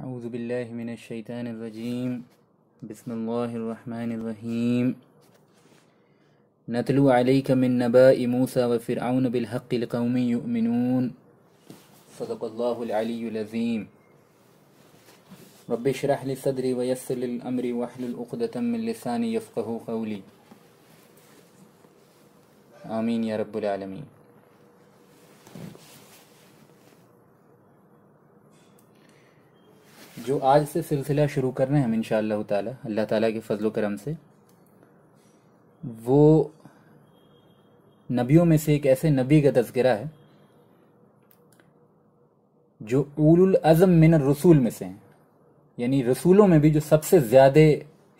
أعوذ بالله من الشيطان الرجيم بسم الله الرحمن الرحيم نتلو عليك من نباء موسى وفرعون بالحق لقوم يؤمنون صدق الله العلي العظيم رب اشرح لي صدري ويسر لي الأمر واحلل عقدة من لساني يفقه قولي آمين يا رب العالمين जो आज से सिलसिला शुरू कर रहे हैं हम इन ताला अल्लाह ताला के फजल करम से वो नबियों में से एक ऐसे नबी का तस्करा है जो उलुल अज़म मिन रसूल में से हैं यानी रसूलों में भी जो सबसे ज़्यादा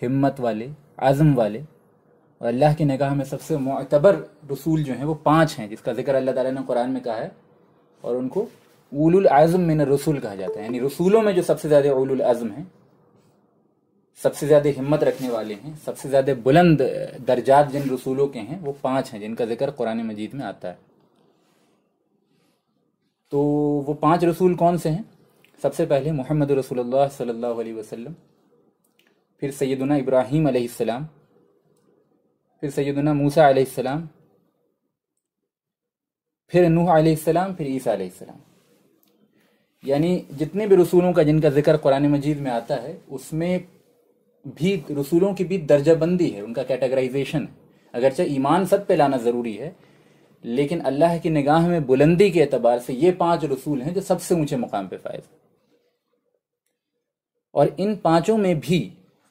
हिम्मत वाले आज़म वाले और अल्लाह की नगाह में सबसे मतबर रसूल जो हैं वो पाँच हैं जिसका जिक्र अल्लाह ताला ने कुरान में कहा है और उनको उलुल आज़म मिन रसूल कहा जाता है यानी रसूलों में जो सबसे ज़्यादा उलुल आज़म है सबसे ज़्यादा हिम्मत रखने वाले हैं सबसे ज़्यादा बुलंद दर्जात जिन रसूलों के हैं वो पांच हैं जिनका जिक्र कुरान मजीद में आता है तो वो पांच रसूल कौन से हैं सबसे पहले मोहम्मद रसूलुल्लाह सल्लल्लाहु अलैहि वसल्लम फिर सैदना इब्राहिम अलैहिस्सलाम फिर सैदना मूसा अलैहिस्सलाम फिर नूह अलैहिस्सलाम फिर ईसा अलैहिस्सलाम यानी जितने भी रसूलों का जिनका जिक्र कुरान मजीद में आता है उसमें भी रसूलों की भी दर्जाबंदी है उनका कैटेगराइजेशन है अगरचे ईमान सब पे लाना ज़रूरी है लेकिन अल्लाह की निगाह में बुलंदी के अतबार से ये पांच रसूल हैं जो सबसे ऊंचे मुकाम पे फायज और इन पांचों में भी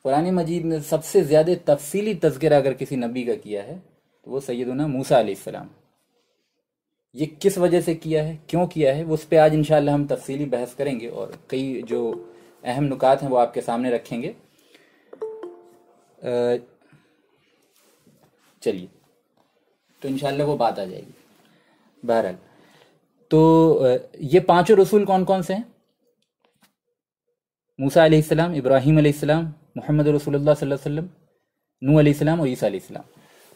कुरान मजीद ने सबसे ज़्यादा तफसीली तस्करा अगर किसी नबी का किया है तो वो सैदुना मूसा सलाम ये किस वजह से किया है क्यों किया है उस पर आज इनशाला हम तफसीली बहस करेंगे और कई जो अहम नुकात हैं वो आपके सामने रखेंगे चलिए तो इनशाला वो बात आ जाएगी बहरहाल तो ये पांचों रसूल कौन कौन से हैं मूसा अलैहिस्सलाम इब्राहिम अलैहिस्सलाम मोहम्मद रसूलुल्लाह सल्लल्लाहु अलैहि वसल्लम नूह अलैहिस्सलाम और ईसा अलैहिस्सलाम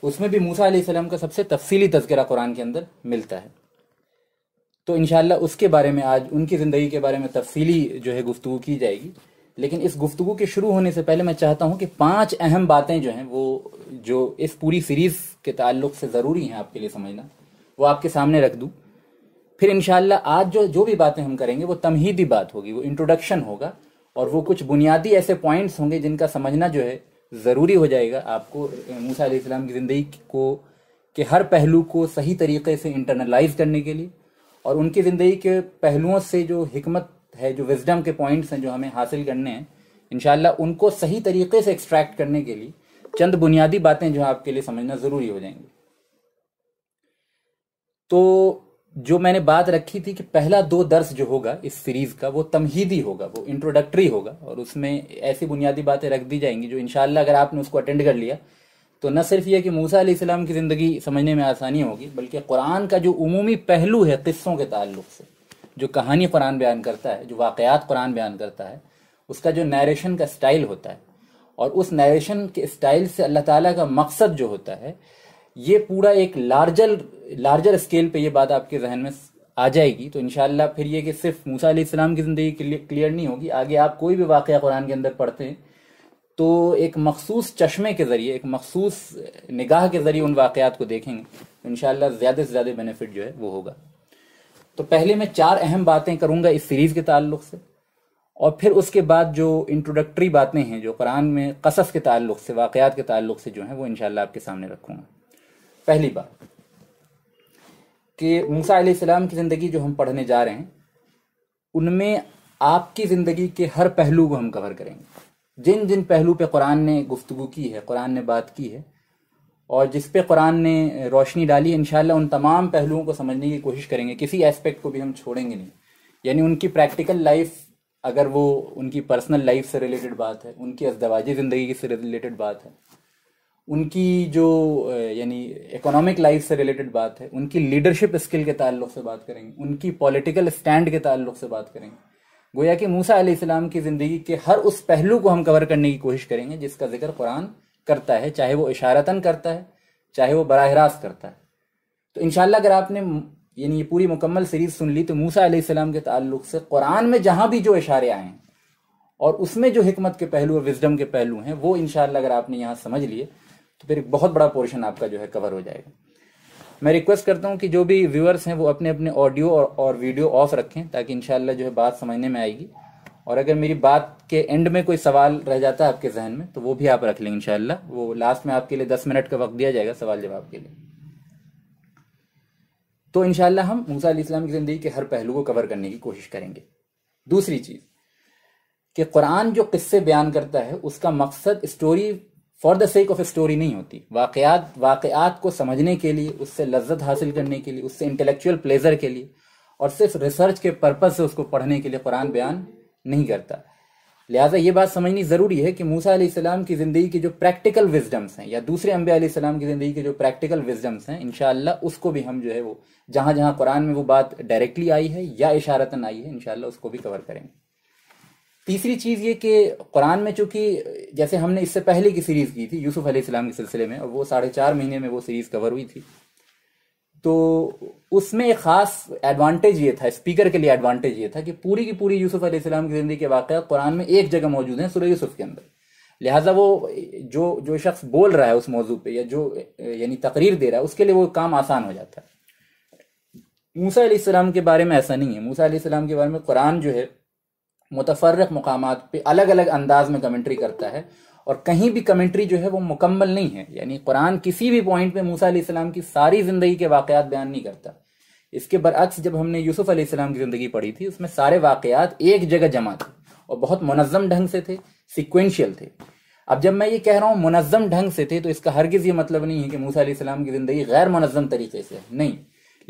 उसमें भी मूसा सलाम का सबसे तफसीली तस्करा कुरान के अंदर मिलता है तो इनशाला उसके बारे में आज उनकी ज़िंदगी के बारे में तफसीली जो है गुफ्तु की जाएगी लेकिन इस गुफ्तु के शुरू होने से पहले मैं चाहता हूँ कि पांच अहम बातें जो हैं वो जो इस पूरी सीरीज़ के ताल्लुक से ज़रूरी हैं आपके लिए समझना वो आपके सामने रख दूँ फिर इनशाला आज जो जो भी बातें हम करेंगे वो तमहीदी बात होगी वो इंट्रोडक्शन होगा और वो कुछ बुनियादी ऐसे पॉइंट्स होंगे जिनका समझना जो है ज़रूरी हो जाएगा आपको मूसा सलाम की ज़िंदगी को के हर पहलू को सही तरीके से इंटरनलाइज करने के लिए और उनकी ज़िंदगी के पहलुओं से जो हमत है जो विजडम के पॉइंट्स हैं जो हमें हासिल करने हैं इन उनको सही तरीके से एक्सट्रैक्ट करने के लिए चंद बुनियादी बातें जो आपके लिए समझना ज़रूरी हो जाएंगी तो जो मैंने बात रखी थी कि पहला दो दर्स जो होगा इस सीरीज का वो तमहीदी होगा वो इंट्रोडक्टरी होगा और उसमें ऐसी बुनियादी बातें रख दी जाएंगी जो इनशाला अगर आपने उसको अटेंड कर लिया तो न सिर्फ यह कि मूसा सलाम की ज़िंदगी समझने में आसानी होगी बल्कि कुरान का जो उमूमी पहलू है किस्सों के ताल्लुक से जो कहानी कुरान बयान करता है जो वाकयात कुरान बयान करता है उसका जो नरेशन का स्टाइल होता है और उस नरेशन के स्टाइल से अल्लाह ताला का मकसद जो होता है ये पूरा एक लार्जर लार्जर स्केल पे ये बात आपके जहन में आ जाएगी तो इनशाला फिर ये कि सिर्फ मूसा इस्लाम की ज़िंदगी क्लियर नहीं होगी आगे आप कोई भी वाक़ कुरान के अंदर पढ़ते हैं तो एक मखसूस चश्मे के ज़रिए एक मखसूस निगाह के ज़रिए उन वाकयात को देखेंगे तो इन ज़्यादा से ज़्यादा बेनिफिट जो है वो होगा तो पहले मैं चार अहम बातें करूंगा इस सीरीज़ के ताल्लुक से और फिर उसके बाद जो इंट्रोडक्टरी बातें हैं जो कुरान में कसस के ताल्लुक से वाकयात के ताल्लुक से जो हैं वो इनशाला आपके सामने रखूंगा पहली बात कि मूसा सलाम की ज़िंदगी जो हम पढ़ने जा रहे हैं उनमें आपकी ज़िंदगी के हर पहलू को हम कवर करेंगे जिन जिन पहलू पे कुरान ने गुफ्तु की है कुरान ने बात की है और जिस पे कुरान ने रोशनी डाली है इन उन तमाम पहलुओं को समझने की कोशिश करेंगे किसी एस्पेक्ट को भी हम छोड़ेंगे नहीं यानी उनकी प्रैक्टिकल लाइफ अगर वो उनकी पर्सनल लाइफ से रिलेटेड बात है उनकी अजदवाजी ज़िंदगी से रिलेटेड बात है उनकी जो यानी इकोनॉमिक लाइफ से रिलेटेड बात है उनकी लीडरशिप स्किल के ताल्लुक से बात करेंगे उनकी पॉलिटिकल स्टैंड के ताल्लुक से बात करेंगे गोया कि मूसा इस्लाम की ज़िंदगी के हर उस पहलू को हम कवर करने की कोशिश करेंगे जिसका जिक्र कुरान करता है चाहे वो इशारतन करता है चाहे वो बरह रास्त करता है तो इन अगर आपने यानी ये पूरी मुकम्मल सीरीज़ सुन ली तो मूसा सलाम के ताल्लुक से कुरान में जहाँ भी जो इशारे आए हैं और उसमें जो हमत के पहलू और विजडम के पहलू हैं वो इन अगर आपने यहाँ समझ लिए तो फिर बहुत बड़ा पोर्शन आपका जो है कवर हो जाएगा मैं रिक्वेस्ट करता हूँ कि जो भी व्यूअर्स हैं वो अपने अपने ऑडियो और, और वीडियो ऑफ रखें ताकि इनशाला जो है बात समझने में आएगी और अगर मेरी बात के एंड में कोई सवाल रह जाता है आपके जहन में तो वो भी आप रख लें इनशाला वो लास्ट में आपके लिए दस मिनट का वक्त दिया जाएगा सवाल जवाब के लिए तो इनशाला हम मूसा इस्लाम की ज़िंदगी के हर पहलू को कवर करने की कोशिश करेंगे दूसरी चीज़ कि कुरान जो किस्से बयान करता है उसका मकसद story for the sake of story नहीं होती वाकयात वाकयात को समझने के लिए उससे लज्जत हासिल करने के लिए उससे इंटेलेक्चुअल प्लेजर के लिए और सिर्फ रिसर्च के पर्पज से उसको पढ़ने के लिए कुरान बयान नहीं करता लिहाजा ये बात समझनी ज़रूरी है कि मूसा सलाम की ज़िंदगी की जो प्रैक्टिकल विजडम्स हैं या दूसरे अम्बे सलाम की ज़िंदगी के जो प्रैक्टिकल विजडम्स हैं इन उसको भी हम जो है वो जहां जहां कुरान में वो बात डायरेक्टली आई है या इशारतन आई है इनशाला उसको भी कवर करेंगे तीसरी चीज़ ये कि कुरान में चूंकि जैसे हमने इससे पहले की सीरीज़ की थी यूसुफ अलैहिस्सलाम के सिलसिले में और वो साढ़े चार महीने में वो सीरीज़ कवर हुई थी तो उसमें एक ख़ास एडवांटेज ये था स्पीकर के लिए एडवांटेज ये था कि पूरी की पूरी यूसुफ अलैहिस्सलाम की ज़िंदगी के वाक़ कुरान में एक जगह मौजूद हैं सुरह यूसुफ के अंदर लिहाजा वो जो जो शख्स बोल रहा है उस मौजू पे या जो यानी तकरीर दे रहा है उसके लिए वो काम आसान हो जाता है मूसा के बारे में ऐसा नहीं है मूसा के बारे में कुरान जो है मुतफरक मकाम पर अलग अलग अंदाज में कमेंट्री करता है और कहीं भी कमेंट्री जो है वो मुकम्मल नहीं है यानी कुरान किसी भी पॉइंट पे मूसा इस्लाम की सारी ज़िंदगी के वाकत बयान नहीं करता इसके बरअक्स जब हमने यूसुफ अलैहिस्सलाम की ज़िंदगी पढ़ी थी उसमें सारे वाक़ात एक जगह जमा थे और बहुत मुनज़म ढंग से थे सिक्वेंशियल थे अब जब मैं ये कह रहा हूँ मुनज़म ढंग से थे तो इसका हरगिज़ ये मतलब नहीं है कि मूसा इस्लाम की ज़िंदगी गैर मुनज़म तरीके से है नहीं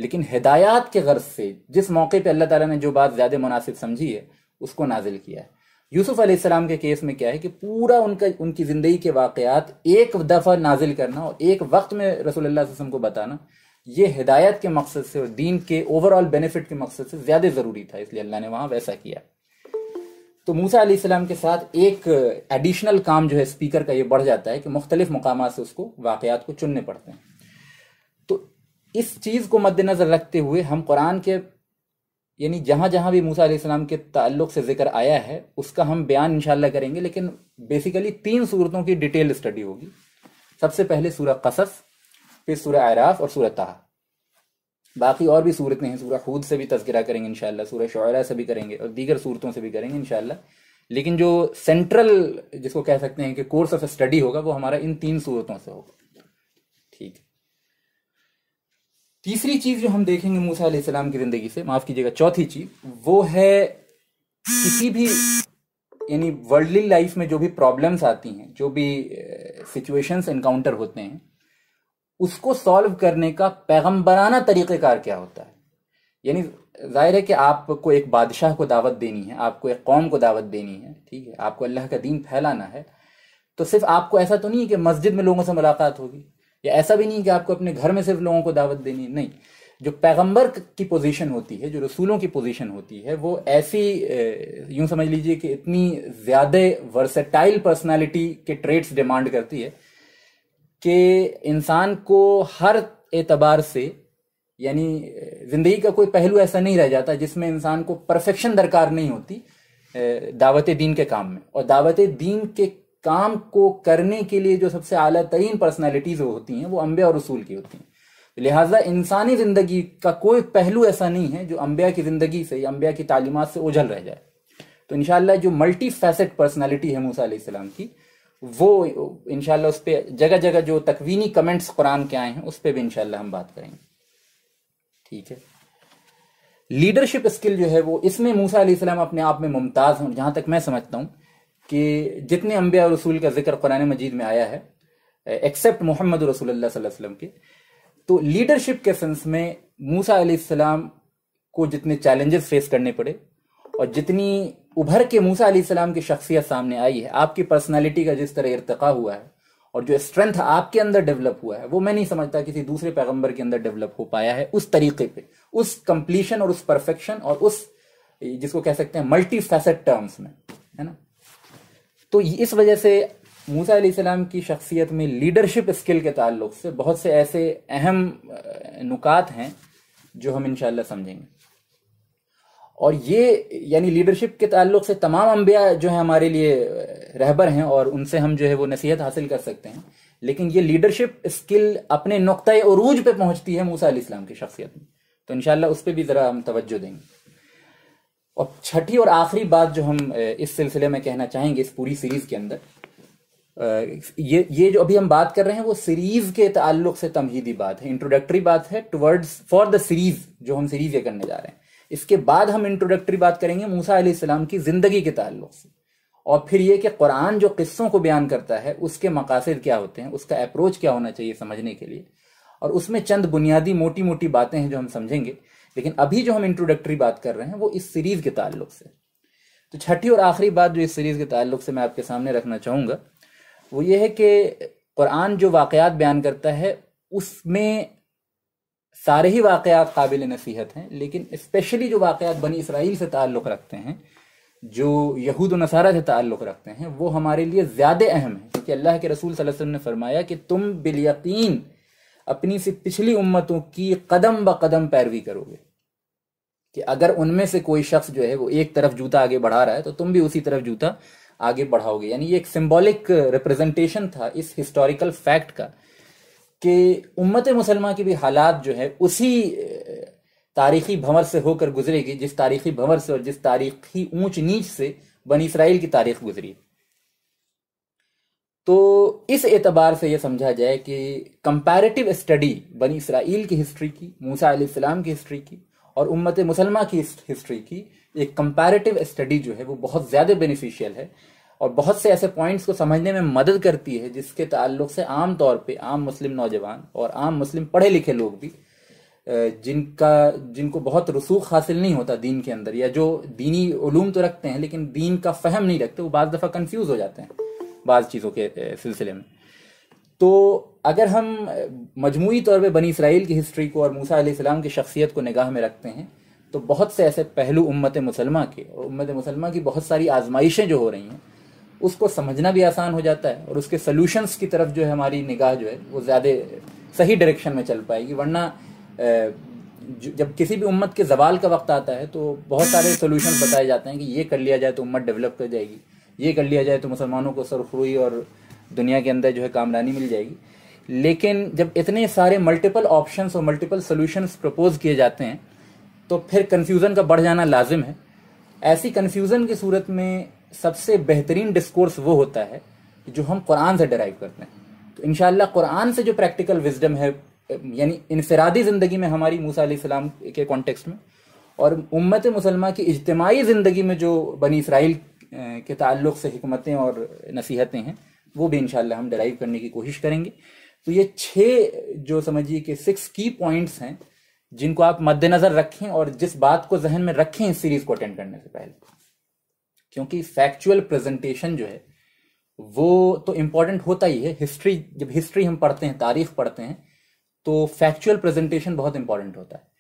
लेकिन हिदायत के गर्ज से जिस मौके पर अल्लाह तला ने जो बात ज़्यादा मुनासिब समझी है उसको नाजिल किया है यूसुफ अलैहिस्सलाम के केस में क्या है कि पूरा उनका उनकी ज़िंदगी के वाक़ात एक दफ़ा नाजिल करना और एक वक्त में रसोल्ला वसम को बताना ये हिदायत के मकसद से और दीन के ओवरऑल बेनिफिट के मकसद से ज़्यादा ज़रूरी था इसलिए अल्लाह ने वहाँ वैसा किया तो मूसा अलैहिस्सलाम के साथ एक एडिशनल काम जो है स्पीकर का ये बढ़ जाता है कि मुख्तलिफ मकाम से उसको वाकयात को चुनने पड़ते हैं तो इस चीज़ को मद्देनज़र रखते हुए हम कुरान के यानी जहाँ जहाँ भी मूसा अलैहिस्सलाम के ताल्लुक से जिक्र आया है उसका हम बयान इंशाल्लाह करेंगे लेकिन बेसिकली तीन सूरतों की डिटेल स्टडी होगी सबसे पहले सूरह कसस फिर सूरह आराफ और सूरह ताहा बाकी और भी सूरतें हैं सूरह खुद से भी तस्करा करेंगे इनशाला सूरह शुरा से भी करेंगे और दीगर सूरतों से भी करेंगे इनशाला लेकिन जो सेंट्रल जिसको कह सकते हैं कि कोर्स ऑफ स्टडी होगा वो हमारा इन तीन सूरतों से होगा तीसरी चीज जो हम देखेंगे मूसा अलैहिस्सलाम की जिंदगी से माफ कीजिएगा चौथी चीज वो है किसी भी यानी वर्ल्डली लाइफ में जो भी प्रॉब्लम्स आती हैं जो भी सिचुएशंस इनकाउंटर होते हैं उसको सॉल्व करने का पैगम्बराना तरीक़ेकार क्या होता है यानी जाहिर है कि आपको एक बादशाह को दावत देनी है आपको एक कौम को दावत देनी है ठीक है आपको अल्लाह का दीन फैलाना है तो सिर्फ आपको ऐसा तो नहीं है कि मस्जिद में लोगों से मुलाकात होगी या ऐसा भी नहीं कि आपको अपने घर में सिर्फ लोगों को दावत देनी नहीं जो पैगंबर की पोजीशन होती है जो रसूलों की पोजीशन होती है वो ऐसी यूं समझ लीजिए कि इतनी ज्यादा वर्सेटाइल पर्सनालिटी के ट्रेट्स डिमांड करती है कि इंसान को हर एतबार से यानी जिंदगी का कोई पहलू ऐसा नहीं रह जाता जिसमें इंसान को परफेक्शन दरकार नहीं होती दावत दीन के काम में और दावत दीन के काम को करने के लिए जो सबसे आला तरीन पर्सनैलिटीज होती हैं वो अम्बिया और रसूल की होती हैं तो लिहाजा इंसानी ज़िंदगी का कोई पहलू ऐसा नहीं है जो अम्बिया की ज़िंदगी से या अम्बिया की तालीमत से उझल रह जाए तो इनशाला जो मल्टी फैसेट पर्सनैलिटी है मूसा मूसम की वो इनशाला उस पर जगह जगह जो तकवीनी कमेंट्स कुरान के आए हैं उस पर भी इनशाला हम बात करेंगे ठीक है लीडरशिप स्किल जो है वो इसमें मूसा अपने आप में मुमताज़ हूँ जहां तक मैं समझता हूँ कि जितने अम्बिया रसूल का जिक्र कुरान मजीद में आया है एक्सेप्ट मोहम्मद रसूल वसल्लम के तो लीडरशिप के सेंस में मूसा सलाम को जितने चैलेंजेस फेस करने पड़े और जितनी उभर के मूसा सलाम की शख्सियत सामने आई है आपकी पर्सनालिटी का जिस तरह इरतका हुआ है और जो स्ट्रेंथ आपके अंदर डेवलप हुआ है वो मैं नहीं समझता किसी दूसरे पैगंबर के अंदर डेवलप हो पाया है उस तरीके पे उस कंप्लीशन और उस परफेक्शन और उस जिसको कह सकते हैं मल्टी फैसेट टर्म्स में है ना तो इस वजह से मूसा अलीसम की शख्सियत में लीडरशिप स्किल के ताल्लुक से बहुत से ऐसे अहम नुकात हैं जो हम इनशाला समझेंगे और ये यानी लीडरशिप के ताल्लुक से तमाम अम्बिया जो है हमारे लिए रहबर हैं और उनसे हम जो है वो नसीहत हासिल कर सकते हैं लेकिन ये लीडरशिप स्किल अपने नुकतः अरूज पे पहुंचती है मूसा इस्लाम की शख्सियत में तो इनशाला उस पर भी ज़रा हम तवज्जो देंगे और छठी और आखिरी बात जो हम इस सिलसिले में कहना चाहेंगे इस पूरी सीरीज के अंदर ये ये जो अभी हम बात कर रहे हैं वो सीरीज के ताल्लुक से तमहीदी बात है इंट्रोडक्टरी बात है टुवर्ड्स फॉर द सीरीज जो हम सीरीज ये करने जा रहे हैं इसके बाद हम इंट्रोडक्टरी बात करेंगे मूसा सलाम की जिंदगी के ताल्लुक से और फिर ये कि कुरान जो किस्सों को बयान करता है उसके मकासद क्या होते हैं उसका अप्रोच क्या होना चाहिए समझने के लिए और उसमें चंद बुनियादी मोटी मोटी बातें हैं जो हम समझेंगे लेकिन अभी जो हम इंट्रोडक्टरी बात कर रहे हैं वो इस सीरीज के ताल्लुक से तो छठी और आखिरी बात जो इस सीरीज के ताल्लुक से मैं आपके सामने रखना चाहूँगा वो ये है कि कुरान जो वाकयात बयान करता है उसमें सारे ही वाकयात काबिल नसीहत हैं लेकिन स्पेशली जो वाकयात बनी इसराइल से ताल्लुक़ रखते हैं जो यहूद नसारा से ताल्लुक़ रखते हैं वो हमारे लिए ज़्यादा अहम है क्योंकि अल्लाह के रसूल सल्लल्लाहु अलैहि वसल्लम ने फरमाया कि तुम बिल यकीन अपनी से पिछली उम्मतों की कदम ब कदम पैरवी करोगे कि अगर उनमें से कोई शख्स जो है वो एक तरफ जूता आगे बढ़ा रहा है तो तुम भी उसी तरफ जूता आगे बढ़ाओगे यानी ये एक सिंबॉलिक रिप्रेजेंटेशन था इस हिस्टोरिकल फैक्ट का कि उम्मत मुसलमान की भी हालात जो है उसी तारीखी भंवर से होकर गुजरेगी जिस तारीखी भंवर से और जिस तारीखी ऊंच नीच से बनी इसराइल की तारीख गुजरी तो इस एतबार से यह समझा जाए कि कंपैरेटिव स्टडी बनी इसराइल की हिस्ट्री की मूसा इस्लाम की हिस्ट्री की और उम्मत मुसलमा की हिस्ट्री की एक कंपैरेटिव स्टडी जो है वो बहुत ज़्यादा बेनिफिशियल है और बहुत से ऐसे पॉइंट्स को समझने में मदद करती है जिसके ताल्लुक से आम तौर पे आम मुस्लिम नौजवान और आम मुस्लिम पढ़े लिखे लोग भी जिनका जिनको बहुत रसूख हासिल नहीं होता दीन के अंदर या जो दीनी ओलूम तो रखते हैं लेकिन दीन का फहम नहीं रखते वो बार दफ़ा कन्फ्यूज़ हो जाते हैं बाज़ चीज़ों के सिलसिले में तो अगर हम मजमू तौर पर बनी इसराइल की हिस्ट्री को और मूसा सलाम की शख्सियत को निगाह में रखते हैं तो बहुत से ऐसे पहलू उम्मत मुसलमा के और उम्मत मुसलमा की बहुत सारी आजमाइशें जो हो रही हैं उसको समझना भी आसान हो जाता है और उसके सॉल्यूशंस की तरफ जो है हमारी निगाह जो है वो ज़्यादा सही डायरेक्शन में चल पाएगी वरना जब किसी भी उम्मत के जवाल का वक्त आता है तो बहुत सारे सोल्यूशन बताए जाते हैं कि ये कर लिया जाए तो उम्मत डेवलप कर जाएगी ये कर लिया जाए तो मुसलमानों को सरखरुई और दुनिया के अंदर जो है कामरानी मिल जाएगी लेकिन जब इतने सारे मल्टीपल ऑप्शन और मल्टीपल सोल्यूशन प्रपोज किए जाते हैं तो फिर कन्फ्यूज़न का बढ़ जाना लाजिम है ऐसी कन्फ्यूज़न की सूरत में सबसे बेहतरीन डिस्कोर्स वो होता है जो हम कुरान से डराइव करते हैं तो इन कुरान से जो प्रैक्टिकल विजडम है यानी इनफरादी ज़िंदगी में हमारी मूसा सलाम के कॉन्टेक्स्ट में और उम्मत मुसलमा की इज्तमाही ज़िंदगी में जो बनी इसराइल के ताल्लुक से हमतें और नसीहतें हैं वो भी इनशाला हम डराइव करने की कोशिश करेंगे तो ये छः जो समझिए कि सिक्स की पॉइंट्स हैं जिनको आप मद्देनजर रखें और जिस बात को जहन में रखें इस सीरीज को अटेंड करने से पहले क्योंकि फैक्चुअल प्रेजेंटेशन जो है वो तो इम्पॉर्टेंट होता ही है हिस्ट्री जब हिस्ट्री हम पढ़ते हैं तारीख पढ़ते हैं तो फैक्चुअल प्रेजेंटेशन बहुत इंपॉर्टेंट होता है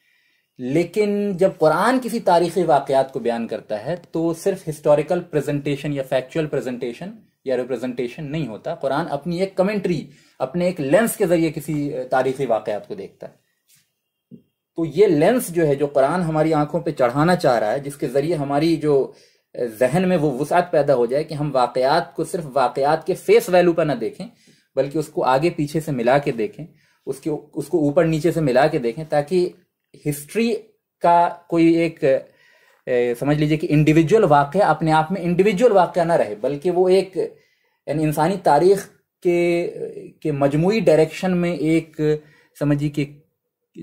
लेकिन जब कुरान किसी तारीखी वाकयात को बयान करता है तो सिर्फ हिस्टोरिकल प्रेजेंटेशन या फैक्चुअल प्रेजेंटेशन या रिप्रेजेंटेशन नहीं होता कुरान अपनी एक कमेंट्री अपने एक लेंस के जरिए किसी तारीखी वाकयात को देखता है तो ये लेंस जो है जो कुरान हमारी आंखों पे चढ़ाना चाह रहा है जिसके ज़रिए हमारी जो जहन में वो वसात पैदा हो जाए कि हम वाकयात को सिर्फ वाकयात के फेस वैल्यू पर ना देखें बल्कि उसको आगे पीछे से मिला के देखें उसके उसको ऊपर नीचे से मिला के देखें ताकि हिस्ट्री का कोई एक ए, समझ लीजिए कि इंडिविजुअल वाक्य अपने आप में इंडिविजुअल वाक्य ना रहे बल्कि वो एक इंसानी तारीख के के मजमुई डायरेक्शन में एक समझिए कि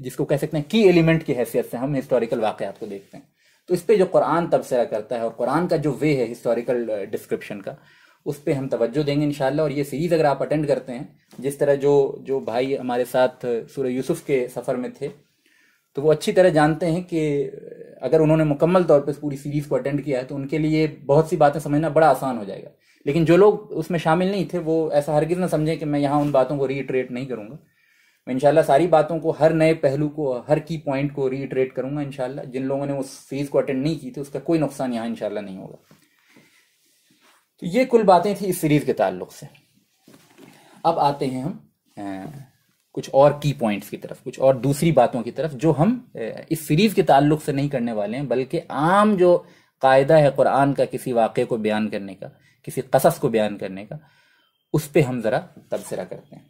जिसको कह सकते हैं की एलिमेंट की हैसियत से हम हिस्टोरिकल वाक को देखते हैं तो इस पर जो कुरान तबसरा करता है और कुरान का जो वे है हिस्टोरिकल डिस्क्रिप्शन का उस पर हम तवज्जो देंगे इनशाला और ये सीरीज़ अगर आप अटेंड करते हैं जिस तरह जो जो भाई हमारे साथ सूर्य यूसुफ के सफ़र में थे तो वो अच्छी तरह जानते हैं कि अगर उन्होंने मुकम्मल तौर पर पूरी सीरीज़ को अटेंड किया है तो उनके लिए बहुत सी बातें समझना बड़ा आसान हो जाएगा लेकिन जो लोग उसमें शामिल नहीं थे वो ऐसा हरगिज़ ना समझें कि मैं यहाँ उन बातों को रीट्रेट नहीं करूँगा मैं इनशाला सारी बातों को हर नए पहलू को हर की पॉइंट को रीट्रेट करूँगा इनशाला जिन लोगों ने उस सीरीज़ को अटेंड नहीं की थी उसका कोई नुकसान यहाँ इनशाला नहीं होगा तो ये कुल बातें थी इस सीरीज़ के ताल्लुक से अब आते हैं हम कुछ और की पॉइंट्स की तरफ कुछ और दूसरी बातों की तरफ जो हम इस सीरीज के ताल्लुक से नहीं करने वाले हैं बल्कि आम जो कायदा है कुरान का किसी वाक़े को बयान करने का किसी कसस को बयान करने का उस पर हम ज़रा तबसरा करते हैं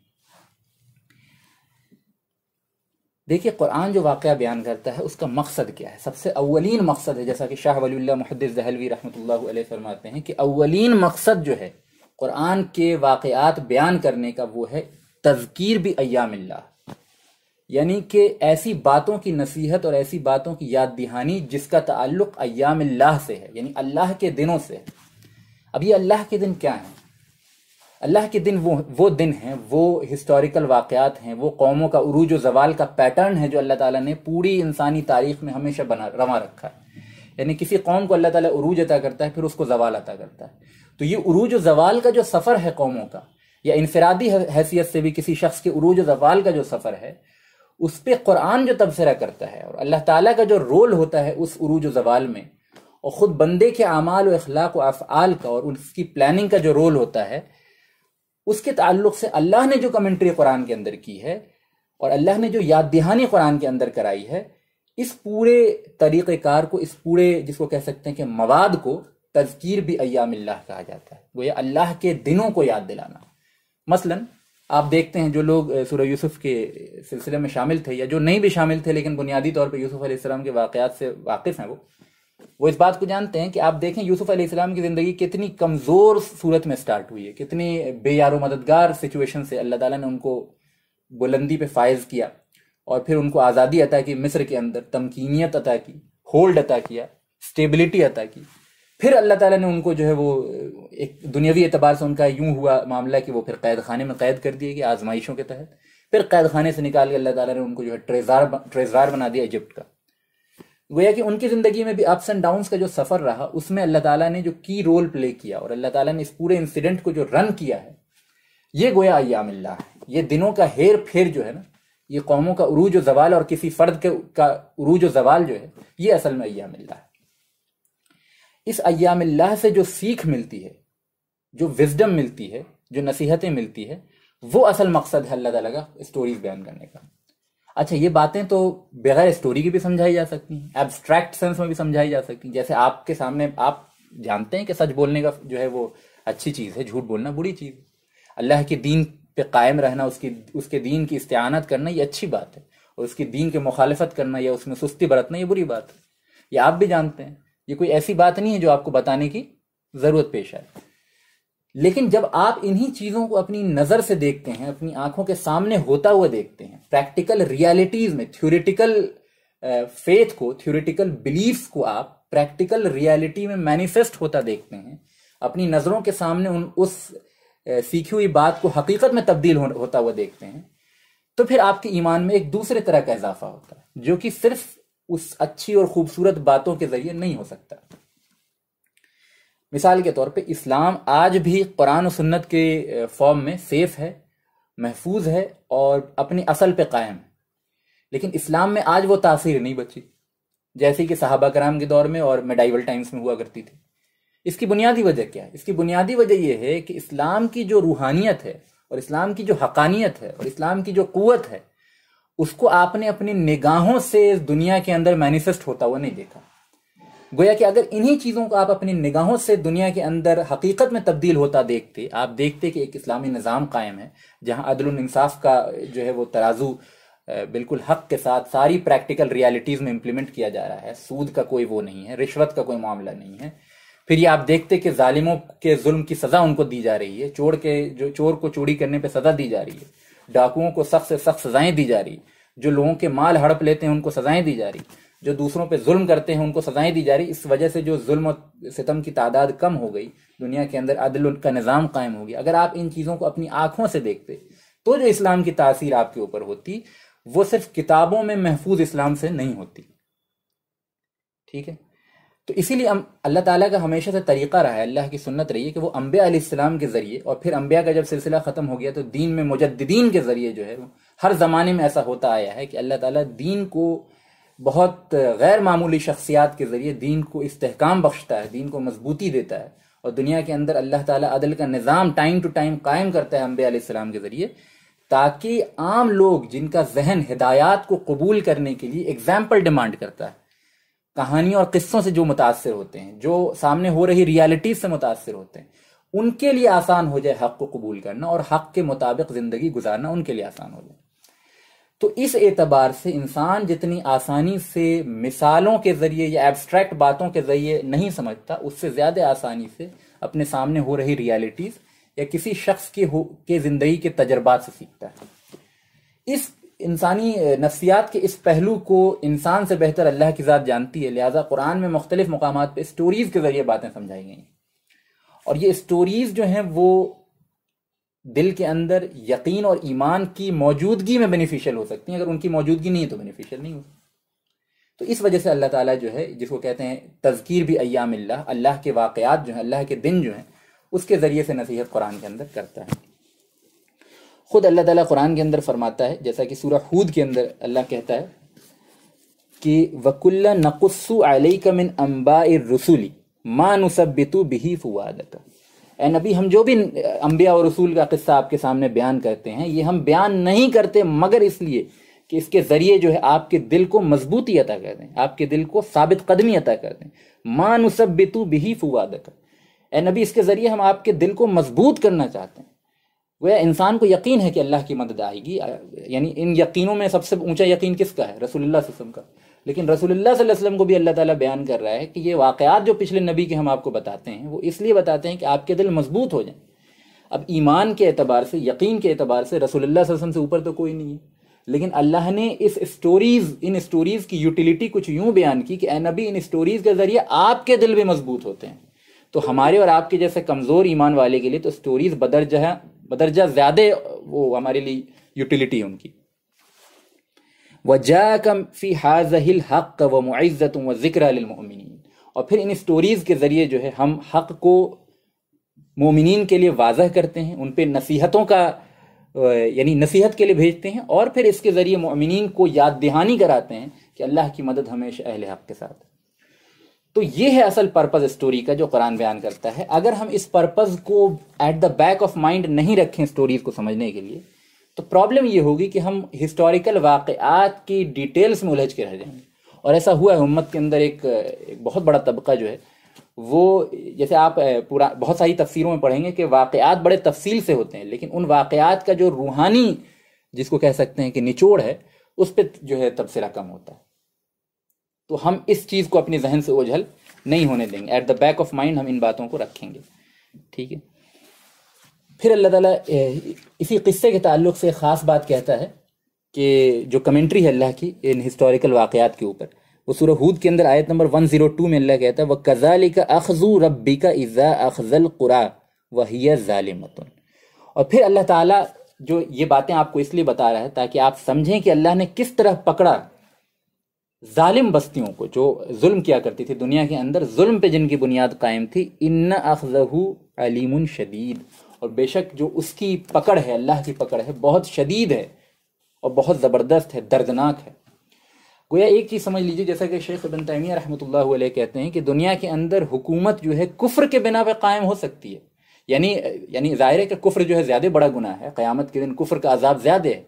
देखिए कुरान जो वाक़ बयान करता है उसका मकसद क्या है सबसे अवलिन मकसद है जैसा कि शाह वली महदस जहलवी रहमत फरमाते हैं कि अवलिन मकसद जो है कुरान के वाकयात बयान करने का वो है तजकीर भी अयामिल्ला यानी कि ऐसी बातों की नसीहत और ऐसी बातों की याद दहानी जिसका ताल्लुक अयामिल्लाह से है यानी अल्लाह के दिनों से अब ये अल्लाह के दिन क्या हैं अल्लाह के दिन वो वो दिन हैं वो हिस्टोरिकल वाक़ात हैं वो कौमों का व जवाल का पैटर्न है जो अल्लाह ताला ने पूरी इंसानी तारीख में हमेशा बना रवा रखा है यानी किसी कौम को अल्लाह ताला अता करता है फिर उसको जवाल अता करता है तो ये व जवाल का जो सफ़र है कौमों का या इनफरादी हैसियत से भी किसी शख्स के उरूज जवाल का जो सफ़र है उस पर कुरान जो तबसरा करता है और अल्लाह ताला का जो रोल होता है उस उरूज जवाल में और ख़ुद बंदे के अमाल व अखलाक व का और उसकी प्लानिंग का जो रोल होता है उसके ताल्लुक से अल्लाह ने जो कमेंट्री कुरान के अंदर की है और अल्लाह ने जो याद दहानी कुरान के अंदर कराई है इस पूरे तरीक़ार को इस पूरे जिसको कह सकते हैं कि मवाद को तजकीर भी अयामिल्लाह कहा जाता है वो ये अल्लाह के दिनों को याद दिलाना मसलन आप देखते हैं जो लोग सूर्य यूसुफ के सिलसिले में शामिल थे या जो नहीं भी शामिल थे लेकिन बुनियादी तौर पर यूसुफ अलैहिस्सलाम के वाक़ात से वाकिफ़ हैं वो वो इस बात को जानते हैं कि आप देखें यूसुफ अलैहिस्सलाम की ज़िंदगी कितनी कमज़ोर सूरत में स्टार्ट हुई है कितनी बेयारो मददगार सिचुएशन से अल्लाह ताला ने उनको बुलंदी पे फायज़ किया और फिर उनको आज़ादी अता की मिस्र के अंदर तमकीनीत अता की होल्ड अता किया स्टेबिलिटी अता की फिर अल्लाह ताला ने उनको जो है वो एक दुनियावी एतबार से उनका यूं हुआ मामला कि वो फिर कैद खाने में कैद कर दिए गए आजमाइशों के तहत फिर कैद खाने से निकाल के अल्लाह ताला ने उनको जो है ट्रेजार ट्रेजार बना दिया इजिप्ट का गोया कि उनकी ज़िंदगी में भी अप्स एंड डाउन का जो सफ़र रहा उसमें अल्लाह ताला ने जो की रोल प्ले किया और अल्लाह ताला ने इस पूरे इंसिडेंट को जो रन किया है ये गोया अयामिल्ला है ये दिनों का हेर फेर जो है ना ये कौमों का उरूज व जवाल और किसी फ़र्द के का उरूज व जवाल जो है ये असल में अयामिल्ला है इस अयामिल्लाह से जो सीख मिलती है जो विजडम मिलती है जो नसीहतें मिलती है वो असल मकसद है अल्लाह तला का स्टोरीज बयान करने का अच्छा ये बातें तो बगैर स्टोरी की भी समझाई जा सकती हैं एब्स्ट्रैक्ट सेंस में भी समझाई जा सकती हैं जैसे आपके सामने आप जानते हैं कि सच बोलने का जो है वो अच्छी चीज़ है झूठ बोलना बुरी चीज़ है अल्लाह के दीन पे कायम रहना उसकी उसके दीन की इस्तेनत करना ये अच्छी बात है और उसकी दीन के मुखालफत करना या उसमें सुस्ती बरतना ये बुरी बात है ये आप भी जानते हैं ये कोई ऐसी बात नहीं है जो आपको बताने की जरूरत पेश आए लेकिन जब आप इन्हीं चीजों को अपनी नजर से देखते हैं अपनी आंखों के सामने होता हुआ देखते हैं प्रैक्टिकल रियलिटीज में थ्योरिटिकल फेथ को थ्योरिटिकल बिलीफ को आप प्रैक्टिकल रियलिटी में मैनिफेस्ट होता देखते हैं अपनी नजरों के सामने उन उस सीखी हुई बात को हकीकत में तब्दील हो, होता हुआ देखते हैं तो फिर आपके ईमान में एक दूसरे तरह का इजाफा होता है जो कि सिर्फ उस अच्छी और खूबसूरत बातों के जरिए नहीं हो सकता मिसाल के तौर पे इस्लाम आज भी कुरान और सुन्नत के फॉर्म में सेफ है महफूज है और अपनी असल पे कायम है लेकिन इस्लाम में आज वो तासीर नहीं बची जैसे कि साहबा कराम के दौर में और मेडाइवल टाइम्स में हुआ करती थी इसकी बुनियादी वजह क्या है इसकी बुनियादी वजह यह है कि इस्लाम की जो रूहानियत है और इस्लाम की जो हकानियत है और इस्लाम की जो क़वत है उसको आपने अपनी निगाहों से दुनिया के अंदर मैनिफेस्ट होता हुआ नहीं देखा गोया कि अगर इन्हीं चीज़ों को आप अपनी निगाहों से दुनिया के अंदर हकीकत में तब्दील होता देखते आप देखते कि एक इस्लामी निज़ाम कायम है जहां अदल इंसाफ का जो है वो तराजू बिल्कुल हक के साथ सारी प्रैक्टिकल रियलिटीज़ में इंप्लीमेंट किया जा रहा है सूद का कोई वो नहीं है रिश्वत का कोई मामला नहीं है फिर ये आप देखते कि जालिमों के जुल्म की सज़ा उनको दी जा रही है चोर के जो चोर को चोरी करने पर सज़ा दी जा रही है डाकुओं को सख्त से सख्त सज़ाएं दी जा रही है जो लोगों के माल हड़प लेते हैं उनको सजाएं दी जा रही जो दूसरों पे जुल्म करते हैं उनको सजाएं दी जा रही इस वजह से जो जुल्म और सितम की तादाद कम हो गई दुनिया के अंदर अदल का निज़ाम कायम हो गया अगर आप इन चीज़ों को अपनी आंखों से देखते तो जो इस्लाम की तासीर आपके ऊपर होती वो सिर्फ किताबों में महफूज इस्लाम से नहीं होती ठीक है तो इसीलिए हम अल्लाह ताला का हमेशा से तरीका रहा है अल्लाह की सुन्नत रही है कि वो अम्बे अलैहिस्सलाम के ज़रिए और फिर अम्बिया का जब सिलसिला ख़त्म हो गया तो दीन में मुजद्दीन के ज़रिए जो है हर ज़माने में ऐसा होता आया है कि अल्लाह ताला दीन को बहुत गैर मामूली शख्सियात के ज़रिए दीन को इस्तेकाम बख्शता है दीन को मजबूती देता है और दुनिया के अंदर अल्लाह ताला अदल का निज़ाम टाइम टू टाइम कायम करता है अम्बे आसमाम के ज़रिए ताकि आम लोग जिनका जहन हिदायात को कबूल करने के लिए एग्जाम्पल डिमांड करता है कहानियों और किस्सों से जो मुतासर होते हैं जो सामने हो रही रियालिटी से मुतासर होते हैं उनके लिए आसान हो जाए हक को कबूल करना और हक के मुताबिक ज़िंदगी गुजारना उनके लिए आसान हो जाए तो इस एतबार से इंसान जितनी आसानी से मिसालों के ज़रिए या एब्स्ट्रैक्ट बातों के ज़रिए नहीं समझता उससे ज़्यादा आसानी से अपने सामने हो रही रियलिटीज़ या किसी शख्स के हो के ज़िंदगी के तजर्बात से सीखता है इस इंसानी नफ्सियात के इस पहलू को इंसान से बेहतर अल्लाह की ज़ात जानती है लिहाजा कुरान में मुख्तलिफ मकाम पर स्टोरीज़ के ज़रिए बातें समझाई गई और ये स्टोरीज़ जो हैं वो दिल के अंदर यकीन और ईमान की मौजूदगी में बेनिफिशियल हो सकती हैं अगर उनकी मौजूदगी नहीं है तो बेनिफिशियल नहीं हो तो इस वजह से अल्लाह ताला जो है जिसको कहते हैं तज़कीर भी अयाम अल्लाह के वाक़ात जो हैं अल्लाह के दिन जो हैं उसके ज़रिए से नसीहत कुरान के अंदर करता है ख़ुद अल्लाह ताला कुरान के अंदर फरमाता है जैसा कि सूरह हूद के अंदर अल्लाह कहता है कि वकुल्ला नकुस्सु अलैका मिन अम्बा रसूली नुसब्बितु बिही फुआद ए नबी हम जो भी अम्बिया और रसूल का किस्सा आपके सामने बयान करते हैं ये हम बयान नहीं करते मगर इसलिए कि इसके ज़रिए जो है आपके दिल को मजबूती अता कर दें आपके दिल को साबित कदमी अता कर दें मानुसब बितु बिही फुवाद कर ए नबी इसके ज़रिए हम आपके दिल को मजबूत करना चाहते हैं वह इंसान को यकीन है कि अल्लाह की मदद आएगी यानी इन यकीनों में सबसे ऊंचा यकीन किसका है रसूलुल्लाह वसल्लम का लेकिन रसूलुल्लाह सल्लल्लाहु अलैहि वसल्लम को भी अल्लाह ताला बयान कर रहा है कि ये वाकयात जो पिछले नबी के हम आपको बताते हैं वो इसलिए बताते हैं कि आपके दिल मजबूत हो जाए अब ईमान के अतबार से यकीन के अतबार से रसूलुल्लाह वसल्लम से ऊपर तो कोई नहीं है लेकिन अल्लाह ने इस स्टोरीज इन स्टोरीज की यूटिलिटी कुछ यूं बयान की कि ए नबी इन स्टोरीज के जरिए आपके दिल भी मजबूत होते हैं तो हमारे और आपके जैसे कमज़ोर ईमान वाले के लिए तो स्टोरीज बदरजा बदरजा ज़्यादा वो हमारे लिए यूटिलिटी है उनकी वजाकम फ़ी हक़ और फिर इन स्टोरीज़ के ज़रिए जो है हम हक़ को मोमिन के लिए वाजह करते हैं उन पर नसीहतों का यानी नसीहत के लिए भेजते हैं और फिर इसके ज़रिए मोमिन को याद दहानी कराते हैं कि अल्लाह की मदद हमेशा अहल हक़ के साथ तो ये है असल पर्पज़ स्टोरी का जो कुरान बयान करता है अगर हम इस पर्पज़ को at the back of mind नहीं रखें स्टोरीज़ को समझने के लिए तो प्रॉब्लम ये होगी कि हम हिस्टोरिकल वाक़ात की डिटेल्स में उलझ के रह जाएंगे और ऐसा हुआ है उम्मत के अंदर एक, एक बहुत बड़ा तबका जो है वो जैसे आप पूरा बहुत सारी तफसीरों में पढ़ेंगे कि वाकयात बड़े तफसील से होते हैं लेकिन उन वाकयात का जो रूहानी जिसको कह सकते हैं कि निचोड़ है उस पर जो है तबसरा कम होता है तो हम इस चीज़ को अपने जहन से ओझल नहीं होने देंगे at the back of mind हम इन बातों को रखेंगे ठीक है फिर अल्लाह ताला इसी किस्से के ताल्लुक से ख़ास बात कहता है कि जो कमेंट्री है अल्लाह की इन हिस्टोरिकल वाक़ात के ऊपर वो सूरह हूद के अंदर आयत नंबर वन जीरो टू में अल्लाह कहता है वह कज़ाली का अखजू रबी का इज़ा अखजल कुरा वहिया ालिमतन और फिर अल्लाह ताला जो ये बातें आपको इसलिए बता रहा है ताकि आप समझें कि अल्लाह ने किस तरह पकड़ा जालिम बस्तियों को जो जुल्म किया करती थी दुनिया के अंदर जुल्म पे जिनकी बुनियाद कायम थी इन्ना अखजहू अलीम शदीद और बेशक जो उसकी पकड़ है अल्लाह की पकड़ है बहुत शदीद है और बहुत ज़बरदस्त है दर्दनाक है गोया एक चीज़ समझ लीजिए जैसा कि शेख बिन तैमिया रहमत कहते हैं कि दुनिया के अंदर हुकूमत जो है कुफ्र के बिना पर कायम हो सकती है यानी यानी ज़ाहिर है कि कुफ्र जो है ज़्यादा बड़ा गुना है क़्यामत के दिन कुफ्र का अजाब ज़्यादा है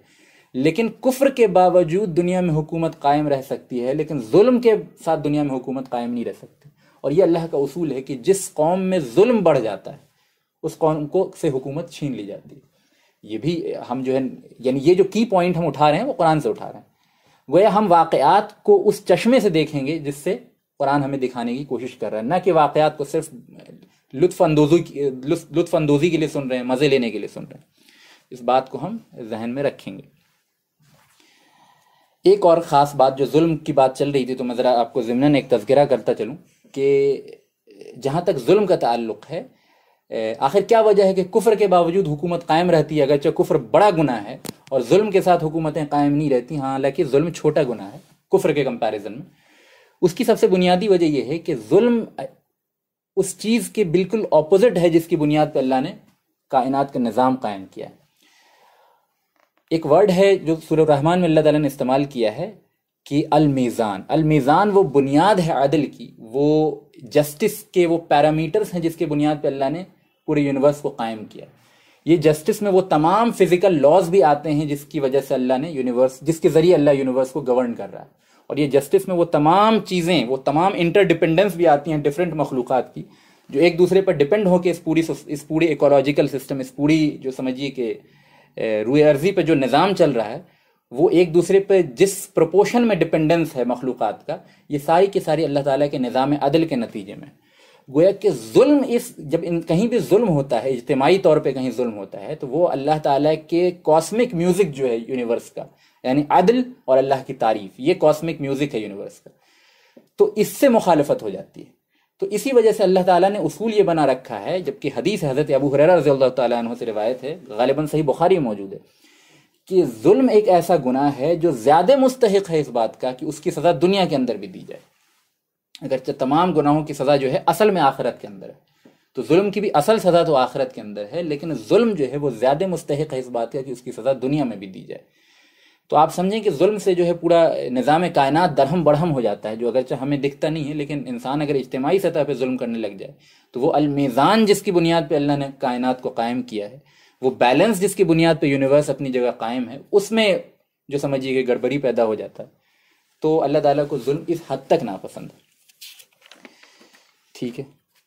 लेकिन कुफ्र के बावजूद दुनिया में हुकूमत कायम रह सकती है लेकिन जुल्म के साथ दुनिया में हुकूमत कायम नहीं रह सकती और यह अल्लाह का उसूल है कि जिस कौम में जुल्म बढ़ जाता है उस कौम को से हुकूमत छीन ली जाती है ये भी हम जो है यानी ये जो की पॉइंट हम उठा रहे हैं वो कुरान से उठा रहे हैं वह हम वाकयात को उस चश्मे से देखेंगे जिससे कुरान हमें दिखाने की कोशिश कर रहा है ना कि वाकयात को सिर्फ लुत्फानंदोजी लुत्फानंदोजी के लिए सुन रहे हैं मज़े लेने के लिए सुन रहे हैं इस बात को हम जहन में रखेंगे एक और ख़ास बात जो जुल्म की बात चल रही थी तो मैं ज़रा आपको ज़मनन एक तस्करा करता चलूँ कि जहाँ तक जुल्म का ताल्लुक़ है आखिर क्या वजह है कि कुफर के बावजूद हुकूमत कायम रहती है अगरचे कुफ्र बड़ा गुना है और जुल्म के साथ हुकूमतें कायम नहीं रहती हाँ हालांकि जुल्म छोटा गुना है कुफ्र के कंपैरिजन में उसकी सबसे बुनियादी वजह यह है कि जुल्म उस चीज़ के बिल्कुल ऑपोजिट है जिसकी बुनियाद पर अल्लाह ने कायनात का निज़ाम कायम किया है एक वर्ड है जो सूर्य रहमान में अल्लाह ताला ने इस्तेमाल किया है कि अलमीज़ान अलमीज़ान वो बुनियाद है अदल की वो जस्टिस के वो पैरामीटर्स हैं जिसके बुनियाद पर अल्लाह ने पूरे यूनिवर्स को कायम किया ये जस्टिस में वो तमाम फिजिकल लॉज भी आते हैं जिसकी वजह से अल्लाह ने यूनिवर्स जिसके जरिए अल्लाह यूनिवर्स को गवर्न कर रहा है और ये जस्टिस में वो तमाम चीज़ें वो तमाम इंटरडिपेंडेंस भी आती हैं डिफरेंट मखलूक की जो एक दूसरे पर डिपेंड होकर इस पूरी इस पूरे इकोलॉजिकल सिस्टम इस पूरी जो समझिए कि रुए अर्जी पर जो निज़ाम चल रहा है वो एक दूसरे पर जिस प्रपोशन में डिपेंडेंस है मखलूक़ात का ये सारी की सारी अल्लाह ताला के निज़ाम अदल के नतीजे में गोया कि जुल्म इस जब इन कहीं भी जुल्म होता है इज्तमाही तौर पे कहीं जुल्म होता है तो वो अल्लाह ताला के कॉस्मिक म्यूजिक जो है यूनिवर्स का यानी अदल और अल्लाह की तारीफ ये कॉस्मिक म्यूजिक है यूनिवर्स का तो इससे मुखालफत हो जाती है तो इसी वजह से अल्लाह ताला ने उसूल ये बना रखा है जबकि हदीस हज़रत अबू हुरैरा रजी अल्लाह से रिवायत है गालिबा सही बुखारी मौजूद है कि जुल्म एक ऐसा गुनाह है जो ज़्यादा मुस्तक है इस बात का कि उसकी सज़ा दुनिया के अंदर भी दी जाए अगरचे तमाम गुनाहों की सज़ा जो है असल में आखिरत के अंदर है तो जुल्म की भी असल सज़ा तो आखिरत के अंदर है लेकिन जुल्म जो है वो ज़्यादा मुस्तक है इस बात का कि उसकी सज़ा दुनिया में भी दी जाए तो आप समझें कि जुल्म से जो है पूरा निज़ाम कायनात दरहम बढ़हम हो जाता है जो अगरचे हमें दिखता नहीं है लेकिन इंसान अगर इज्तमाही सतह पर जुल्म करने लग जाए तो वो अलमीज़ान जिसकी बुनियाद पर अल्लाह ने कायनात को कायम किया है वो बैलेंस जिसकी बुनियाद पर यूनिवर्स अपनी जगह कायम है उसमें जो समझिए कि गड़बड़ी पैदा हो जाता है तो अल्लाह ताला को जुल्म इस हद तक नापसंद है ठीक है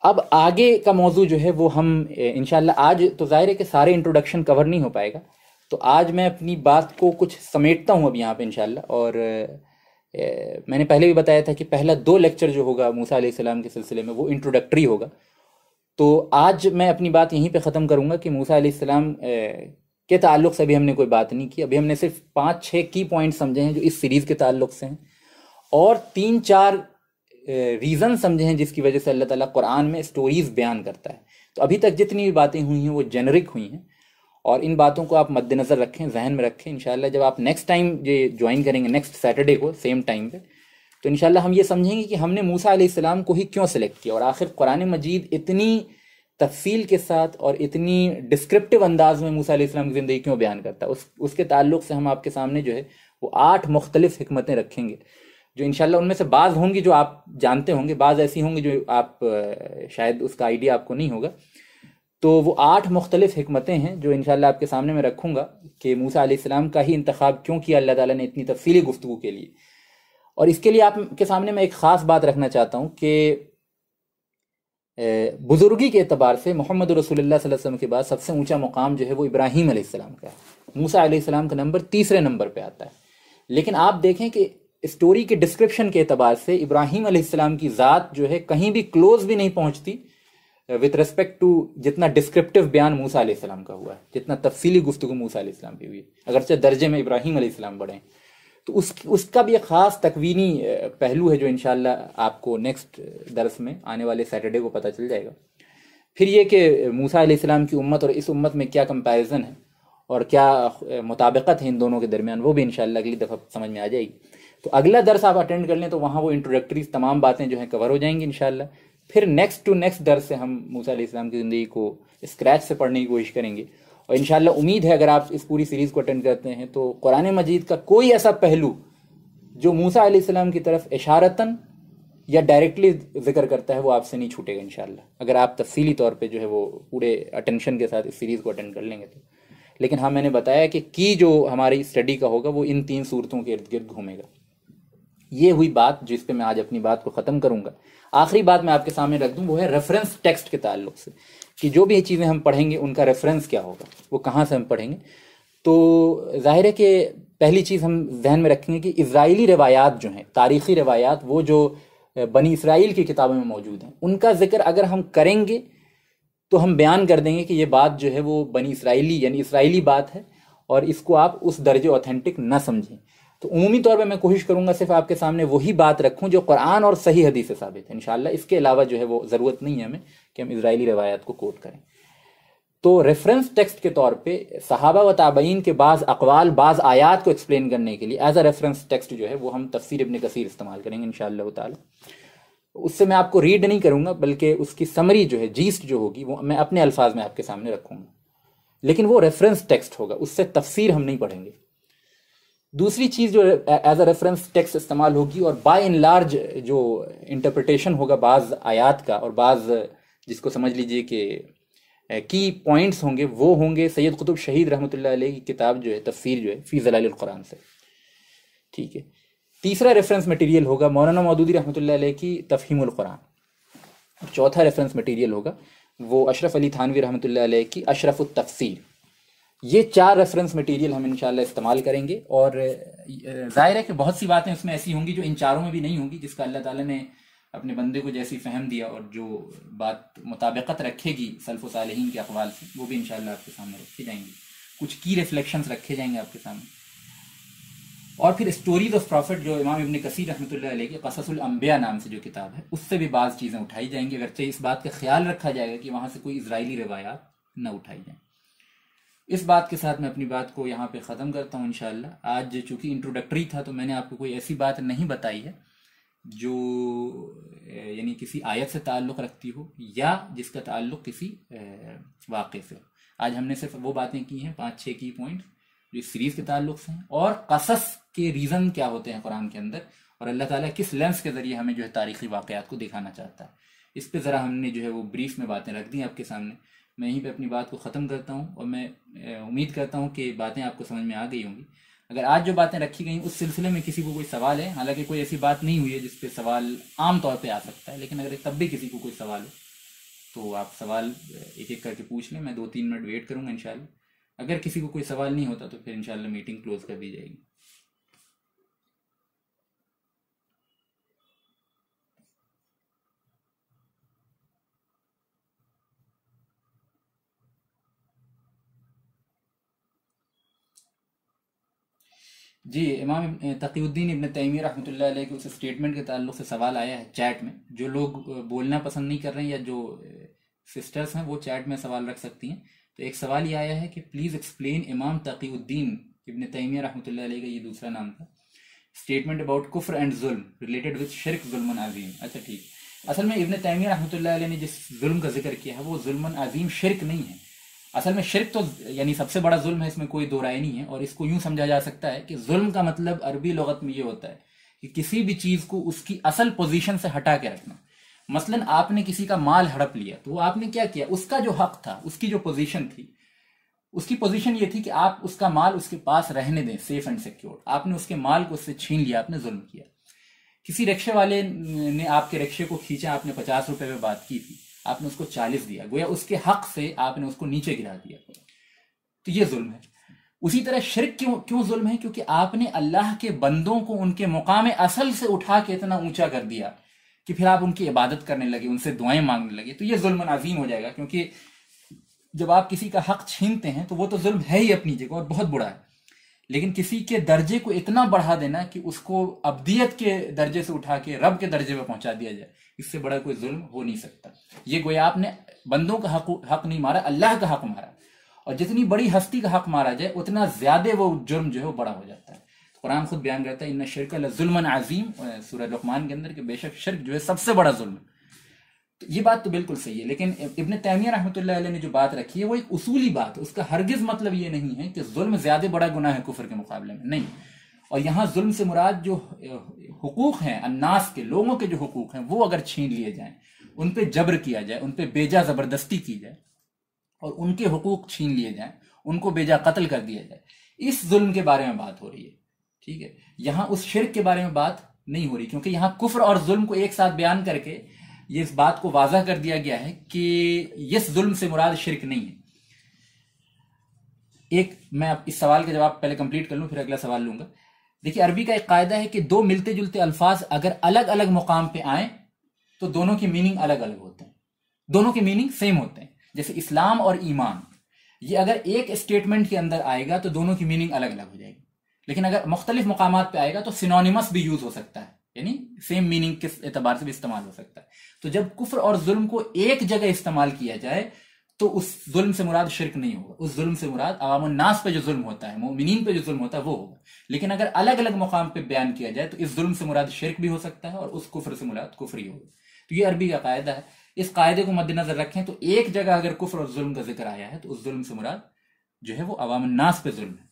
अब आगे का मौजू जो है वो हम इन आज तो जाहिर है कि सारे इंट्रोडक्शन कवर नहीं हो पाएगा तो आज मैं अपनी बात को कुछ समेटता हूँ अब यहाँ पे इन और ए, मैंने पहले भी बताया था कि पहला दो लेक्चर जो होगा मूसा सलाम के सिलसिले में वो इंट्रोडक्टरी होगा तो आज मैं अपनी बात यहीं पे ख़त्म करूँगा कि मूसा सलाम के ताल्लुक से अभी हमने कोई बात नहीं की अभी हमने सिर्फ पाँच छः की पॉइंट समझे हैं जो इस सीरीज़ के ताल्लुक से हैं और तीन चार रीज़न समझे हैं जिसकी वजह से अल्लाह ताला कुरान में स्टोरीज़ बयान करता है तो अभी तक जितनी भी बातें हुई हैं वो जेनरिक हुई हैं और इन बातों को आप मद्देनज़र रखें जहन में रखें इन जब आप नेक्स्ट टाइम ये ज्वाइन करेंगे नेक्स्ट सैटरडे को सेम टाइम पर तो इन हम ये समझेंगे कि हमने मूसा आसमाम को ही क्यों सेलेक्ट किया और आखिर कुरान मजीद इतनी तफसील के साथ और इतनी डिस्क्रिप्टिव अंदाज में मूसा आसमाम की ज़िंदगी क्यों बयान करता है उस उसके ताल्लुक से हम आपके सामने जो है वो आठ मुख्तलिफ हमतें रखेंगे जो इनशाला उनमें से बाज होंगी जो आप जानते होंगे बाज ऐसी होंगी जो आप शायद उसका आइडिया आपको नहीं होगा तो वो आठ मुख्तलिफ हमतें हैं जो इनशाला आपके सामने मैं रखूँगा कि मूसा आसमाम का ही इंतखब क्यों किया अल्लाह ताली ने इतनी तफसीली गुफ्तु के लिए और इसके लिए आपके सामने मैं एक ख़ास बात रखना चाहता हूँ कि बुज़ुर्गी के अतबार से मोहम्मद रसोल्लाम के बाद सबसे ऊंचा मुकाम जो है वो इब्राहिम का है मूसा का नंबर तीसरे नंबर पर आता है लेकिन आप देखें कि स्टोरी के डिस्क्रिप्शन के अतबार से इब्राहिम अलैहिस्सलाम की ज़ात जो है कहीं भी क्लोज भी नहीं पहुंचती विथ रिस्पेक्ट टू जितना डिस्क्रिप्टिव बयान मूसा अलैहिस्सलाम का हुआ है जितना तफसीली गुफ्तु मूसा अलैहिस्सलाम की हुई है अगरचे दर्जे में इब्राहिम अलैहिस्सलाम बढ़े तो उस उसका भी एक ख़ास तकवीनी uh, पहलू है जो इन आपको नेक्स्ट uh, दरस में आने वाले सैटरडे को पता चल जाएगा फिर ये कि uh, मूसा अलैहिस्सलाम की उम्मत और इस उम्मत में क्या कंपैरिजन है और क्या मुताबिकत है इन दोनों के दरमियान वो भी इन अगली दफ़ा समझ में आ जाएगी तो अगला दर्स आप अटेंड कर लें तो वहाँ वो इंट्रोडक्टरी तमाम बातें जो हैं कवर हो जाएंगी इनशाला फिर नेक्स्ट टू नेक्स्ट दर्स से हम मूसा इस्लाम की ज़िंदगी को स्क्रैच से पढ़ने की कोशिश करेंगे और इन उम्मीद है अगर आप इस पूरी सीरीज़ को अटेंड करते हैं तो कुरान मजीद का कोई ऐसा पहलू जो मूसा आलाम की तरफ इशारतन या डायरेक्टली जिक्र करता है वो आपसे नहीं छूटेगा इन अगर आप तफसीली तौर पर जो है वो पूरे अटेंशन के साथ इस सीरीज़ को अटेंड कर लेंगे तो लेकिन हाँ मैंने बताया कि की जो हमारी स्टडी का होगा वो इन तीन सूरतों के इर्द गिर्द घूमेगा ये हुई बात जिस पे मैं आज अपनी बात को ख़त्म करूंगा आखिरी बात मैं आपके सामने रख दूं वो है रेफरेंस टेक्स्ट के ताल्लुक से कि जो भी चीज़ें हम पढ़ेंगे उनका रेफरेंस क्या होगा वो कहाँ से हम पढ़ेंगे तो जाहिर है कि पहली चीज़ हम जहन में रखेंगे कि इसराइली रवायात जो हैं तारीख़ी रवायात वो जो बनी इसराइल की किताबों में मौजूद हैं उनका जिक्र अगर हम करेंगे तो हम बयान कर देंगे कि ये बात जो है वो बनी इसराइली यानी इसराइली बात है और इसको आप उस दर्जे ऑथेंटिक ना समझें तो उमूमी तौर पर मैं कोशिश करूंगा सिर्फ आपके सामने वही बात रखूं जो कुरान और सही हदीस से साबित है इनशाला इसके अलावा जो है वो ज़रूरत नहीं है हमें कि हम इसराइली रवायात को कोट करें तो रेफरेंस टेक्स्ट के तौर पे सहाबा व ताबईन के बाद अकवाल बाज़ आयात को एक्सप्लेन करने के लिए एज अ रेफरेंस टेक्स्ट जो है वो हम तफसर इबन कसीर इस्तेमाल करेंगे इनशाला ताला उससे मैं आपको रीड नहीं करूँगा बल्कि उसकी समरी जो है जीस्ट जो होगी वो मैं अपने अल्फाज में आपके सामने रखूँगा लेकिन वो रेफरेंस टेक्स्ट होगा उससे तफसीर हम नहीं पढ़ेंगे दूसरी चीज जो एज अ रेफरेंस टेक्स्ट इस्तेमाल होगी और बाय इन लार्ज जो इंटरप्रिटेशन होगा बाज आयात का और बाज जिसको समझ लीजिए कि की पॉइंट्स होंगे वो होंगे सैयद कुतुब शहीद रहमत की किताब जो है तफसीर जो है फ़ी कुरान से ठीक है तीसरा रेफरेंस मटेरियल होगा मौलाना मौदूदी रहमत की कुरान चौथा रेफरेंस मटेरियल होगा वो अशरफ अली थानवी रहमत की अशरफ तफसीर ये चार रेफरेंस मटेरियल हम इंशाल्लाह इस्तेमाल करेंगे और जाहिर है कि बहुत सी बातें उसमें ऐसी होंगी जो इन चारों में भी नहीं होंगी जिसका अल्लाह ताला ने अपने बंदे को जैसी फहम दिया और जो बात मुताबिकत रखेगी सल्फ़ सालहीन के अखबाल से वो भी इनशाला आपके सामने रखी जाएंगी कुछ की रिफ्लेक्शन रखे जाएंगे आपके सामने और फिर स्टोरीज ऑफ प्रॉफिट जो इमाम इबन कसीर रहमत की कससुल अम्बिया नाम से जो किताब है उससे भी बाज़ चीज़ें उठाई जाएंगी अगरचे तो इस बात का ख्याल रखा जाएगा कि वहाँ से कोई इसराइली रवायात न उठाई जाए इस बात के साथ मैं अपनी बात को यहाँ पे ख़त्म करता हूँ इन आज चूंकि इंट्रोडक्टरी था तो मैंने आपको कोई ऐसी बात नहीं बताई है जो यानी किसी आयत से ताल्लुक़ रखती हो या जिसका ताल्लुक़ किसी वाक़े से हो आज हमने सिर्फ वो बातें की हैं पाँच छः की पॉइंट जो इस सीरीज़ के ताल्लुक से हैं और कसस के रीज़न क्या होते हैं कुरान के अंदर और अल्लाह ताला किस लेंस के ज़रिए हमें जो है तारीख़ी वाक़ात को दिखाना चाहता है इस पर ज़रा हमने जो है वो ब्रीफ में बातें रख दी आपके सामने मैं यहीं पे अपनी बात को ख़त्म करता हूँ और मैं उम्मीद करता हूँ कि बातें आपको समझ में आ गई होंगी अगर आज जो बातें रखी गई उस सिलसिले में किसी को कोई सवाल है हालांकि कोई ऐसी बात नहीं हुई है जिस पे सवाल आम तौर पे आ सकता है लेकिन अगर तब भी किसी को कोई सवाल हो तो आप सवाल एक एक करके पूछ लें मैं दो तीन मिनट वेट करूँगा इन अगर किसी को कोई सवाल नहीं होता तो फिर इन मीटिंग क्लोज कर दी जाएगी जी इमाम तकीउद्दीन इबन तैमी रहमतुल्लाह अलैहि के उस स्टेटमेंट के ताल्लुक से सवाल आया है चैट में जो लोग बोलना पसंद नहीं कर रहे हैं या जो सिस्टर्स हैं वो चैट में सवाल रख सकती हैं तो एक सवाल ये आया है कि प्लीज़ एक्सप्लेन इमाम तकीउद्दीन इबन तैमिया रहमतुल्लाह अलैहि का ये दूसरा नाम था स्टेटमेंट अबाउट कुफ्र एंड जुल्म रिलेटेड विद शिरक जुल्मन अजीम अच्छा ठीक असल में इबन तैमिया रहमतुल्लाह अलैहि ने जिस जुल्म का जिक्र किया है वो जुल्मन अजीम शिरक नहीं है असल में शिरक तो यानी सबसे बड़ा जुल्म है इसमें कोई दो राय नहीं है और इसको यूं समझा जा सकता है कि जुल्म का मतलब अरबी लगत में ये होता है कि किसी भी चीज को उसकी असल पोजीशन से हटा के रखना मसलन आपने किसी का माल हड़प लिया तो आपने क्या किया उसका जो हक था उसकी जो पोजीशन थी उसकी पोजीशन ये थी कि आप उसका माल उसके पास रहने दें सेफ एंड सिक्योर आपने उसके माल को उससे छीन लिया आपने जुल्म किया किसी रिक्शे वाले ने आपके रिक्शे को खींचा आपने पचास रुपए में बात की थी आपने उसको चालीस दिया गोया उसके हक से आपने उसको नीचे गिरा दिया तो ये जुल्म है उसी तरह शिरक क्यों क्यों जुल्म है क्योंकि आपने अल्लाह के बंदों को उनके मुकाम असल से उठा के इतना ऊंचा कर दिया कि फिर आप उनकी इबादत करने लगे उनसे दुआएं मांगने लगे तो ये जुल्म नाजीम हो जाएगा क्योंकि जब आप किसी का हक छीनते हैं तो वो तो जुल्म है ही अपनी जगह और बहुत बुरा है लेकिन किसी के दर्जे को इतना बढ़ा देना कि उसको अबदियत के दर्जे से उठा के रब के दर्जे पर पहुंचा दिया जाए इससे बड़ा कोई जुल्म हो नहीं सकता ये गोया आपने बंदों का हक हक नहीं मारा अल्लाह का हक मारा और जितनी बड़ी हस्ती का हक मारा जाए उतना ज्यादा वो जुर्म जो है वो बड़ा हो जाता है कुरान खुद बयान करता है इन शिरक अजीम आजीम सूर्य के अंदर के बेशक शिरक जो है सबसे बड़ा जुल्म ये बात तो बिल्कुल सही है लेकिन इबन तैमिया रहमत ने जो बात रखी है वो एक उसूली बात है उसका हरगिज मतलब ये नहीं है कि जुल्म ज्यादा बड़ा गुना है कुफर के मुकाबले में नहीं और यहाँ जुल्म से मुराद जो हकूक़ हैं अन्नास के लोगों के जो हकूक़ हैं वो अगर छीन लिए जाएं उन पर जबर किया जाए उन पर बेजा ज़बरदस्ती की जाए और उनके हकूक़ छीन लिए जाए उनको बेजा कत्ल कर दिया जाए इस जुल्म के बारे में बात हो रही है ठीक है यहाँ उस शिरक के बारे में बात नहीं हो रही क्योंकि यहाँ कुफर और जुल्म को एक साथ बयान करके ये इस बात को वाजह कर दिया गया है कि इस जुल्म से मुराद शिरक नहीं है एक मैं आप इस सवाल का जवाब पहले कंप्लीट कर लूं फिर अगला सवाल लूंगा देखिए अरबी का एक कायदा है कि दो मिलते जुलते अल्फाज अगर अलग अलग मुकाम पे आए तो दोनों की मीनिंग अलग अलग होते हैं दोनों के मीनिंग सेम होते हैं जैसे इस्लाम और ईमान ये अगर एक स्टेटमेंट के अंदर आएगा तो दोनों की मीनिंग अलग अलग हो जाएगी लेकिन अगर मुख्तलिफ मुकाम पर आएगा तो सिनोनिमस भी यूज हो सकता है यानी सेम मीनिंग किस एतबार से भी इस्तेमाल हो सकता है तो जब कुफ्र और जुल्म को एक जगह इस्तेमाल किया जाए तो उस जुल्म से मुराद शिरक नहीं होगा उस जुल्म से मुराद अवाम नास पे जो जुल्म होता है मोमिन पे जो जुल्म होता है वो होगा लेकिन अगर अलग अलग मुकाम पे बयान किया जाए तो इस जुल्म से मुराद शिरक भी हो सकता है और उस कुफ्र से मुराद कुफरी होगा तो ये अरबी का कायदा है इस कायदे को मद्देनजर रखें तो एक जगह अगर कुफर और जुल्म का जिक्र आया है तो उस जुल्म से मुराद जो है वो अवाम नास पे जुल्म है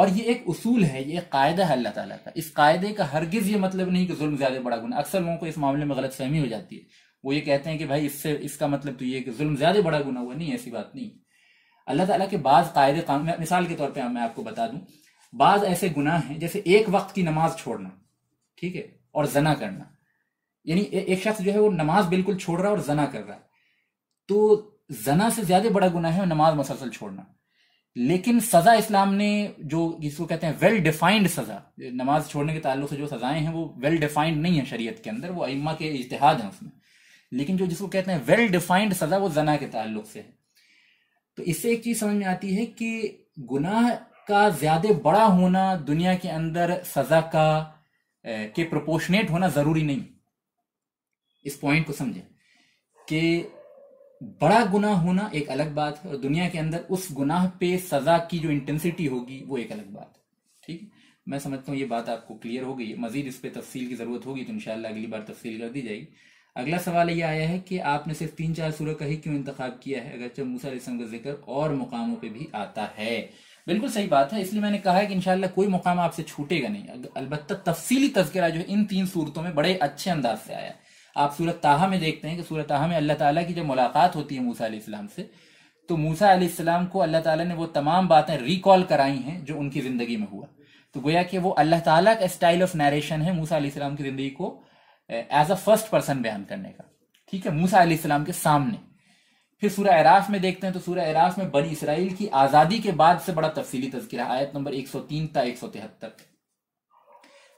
और ये एक उसूल है ये एक कायदा है अल्लाह ताला का इस कायदे का हरगिज़ ये मतलब नहीं कि जुल्म ज़्यादा बड़ा गुना अक्सर लोगों को इस मामले में गलत फहमी हो जाती है वो ये कहते हैं कि भाई इससे इसका मतलब तो ये कि जुल्म ज़्यादा बड़ा गुना हुआ नहीं ऐसी बात नहीं अल्लाह ताला के बाद कायदे कानून मिसाल के तौर पर मैं आपको बता दूं बाद ऐसे गुनाह हैं जैसे एक वक्त की नमाज छोड़ना ठीक है और जना करना यानी एक शख्स जो है वो नमाज बिल्कुल छोड़ रहा है और जना कर रहा है तो जना से ज्यादा बड़ा गुना है नमाज मसलसल छोड़ना लेकिन सजा इस्लाम ने जो जिसको कहते हैं वेल डिफाइंड सजा नमाज छोड़ने के ताल्लुक से जो सजाएं हैं वो वेल डिफाइंड नहीं है शरीयत के अंदर वो अम्मा के इजतहाद हैं उसमें लेकिन जो जिसको कहते हैं वेल डिफाइंड सजा वो जना के ताल्लुक से है तो इससे एक चीज समझ में आती है कि गुनाह का ज्यादा बड़ा होना दुनिया के अंदर सजा का के प्रोपोर्शनेट होना जरूरी नहीं इस पॉइंट को समझे कि बड़ा गुनाह होना एक अलग बात है और दुनिया के अंदर उस गुनाह पे सजा की जो इंटेंसिटी होगी वो एक अलग बात है ठीक है मैं समझता हूँ ये बात आपको क्लियर हो गई मजीद इस पर तफसील की ज़रूरत होगी तो इनशाला अगली बार तफसील कर दी जाएगी अगला सवाल ये आया है कि आपने सिर्फ तीन चार सूरह का ही क्यों इंतखा किया है अगरचे मूसा का जिक्र और मुकामों पर भी आता है बिल्कुल सही बात है इसलिए मैंने कहा है कि इंशाल्लाह कोई मुकाम आपसे छूटेगा नहीं अलबत्त तफसीली तस्करा जो इन तीन सूरतों में बड़े अच्छे अंदाज से आया है आप सूरत ताहा में देखते हैं कि सूरत ताहा में अल्लाह ताला की जब मुलाकात होती है मूसा इस्लाम से तो मूसा इस्लाम को अल्लाह ताला ने वो तमाम बातें रिकॉल कराई हैं जो उनकी ज़िंदगी में हुआ तो गोया कि वो अल्लाह ताला का स्टाइल ऑफ नरेशन है मूसा इस्लाम की ज़िंदगी को एज अ फर्स्ट पर्सन बयान करने का ठीक है मूसा इस्लाम के सामने फिर सूर्य अराफ में देखते हैं तो सूर्य अराफ में बनी इसराइल की आज़ादी के बाद से बड़ा तफसीली तस्करा आयत नंबर एक सौ तीन था एक सौ तिहत्तर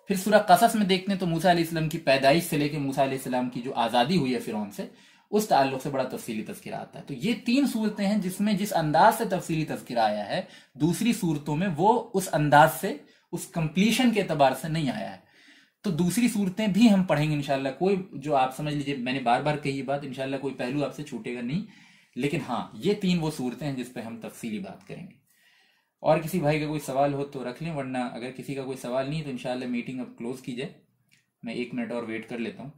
फिर सूरह कसस में देखते हैं तो मूसा अलैहिस्सलाम की पैदाइश से लेकर मूसा अलैहिस्सलाम की जो आज़ादी हुई है फिरौन से उस ताल्लुक से बड़ा तफसीली तस्करा आता है तो ये तीन सूरतें हैं जिसमें जिस अंदाज से तफसीली तस्करा आया है दूसरी सूरतों में वो उस अंदाज से उस कंप्लीशन के अतबार से नहीं आया है तो दूसरी सूरतें भी हम पढ़ेंगे इनशाला कोई जो आप समझ लीजिए मैंने बार बार कही बात इनशाला कोई पहलू आपसे छूटेगा नहीं लेकिन हाँ ये तीन वो सूरतें हैं जिस पर हम तफसीली बात करेंगे और किसी भाई का कोई सवाल हो तो रख लें वरना अगर किसी का कोई सवाल नहीं तो इन मीटिंग अब क्लोज़ की जाए मैं एक मिनट और वेट कर लेता हूँ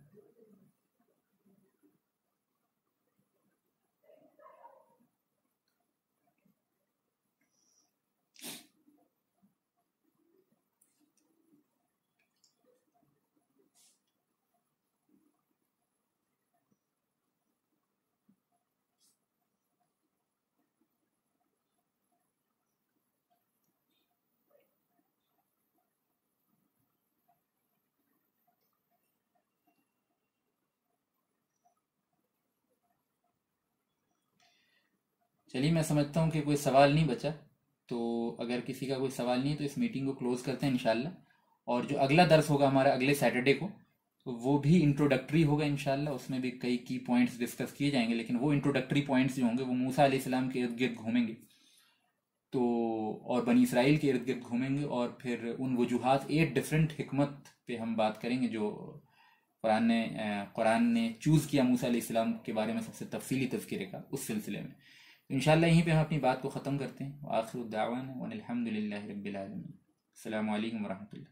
चलिए मैं समझता हूँ कि कोई सवाल नहीं बचा तो अगर किसी का कोई सवाल नहीं है तो इस मीटिंग को क्लोज़ करते हैं इन और जो अगला दर्स होगा हमारा अगले सैटरडे को तो वो भी इंट्रोडक्टरी होगा इन उसमें भी कई की पॉइंट्स डिस्कस किए जाएंगे लेकिन वो इंट्रोडक्टरी पॉइंट्स जो होंगे वो मूसा आसमाम के इर्द गिर्द घूमेंगे तो और बनी इसराइल के इर्द गिर्द घूमेंगे और फिर उन वजूहत एट डिफरेंट हमत पे हम बात करेंगे जो कुरान ने कुरान ने चूज़ किया मूसा आसमाम के बारे में सबसे तफसीली तस्करे का उस सिलसिले में तो इन यहीं पर हम अपनी बात को ख़त्म करते हैं आखिर दावान अलहमदिल्ला रबीआलमी अल्लाम वरहमल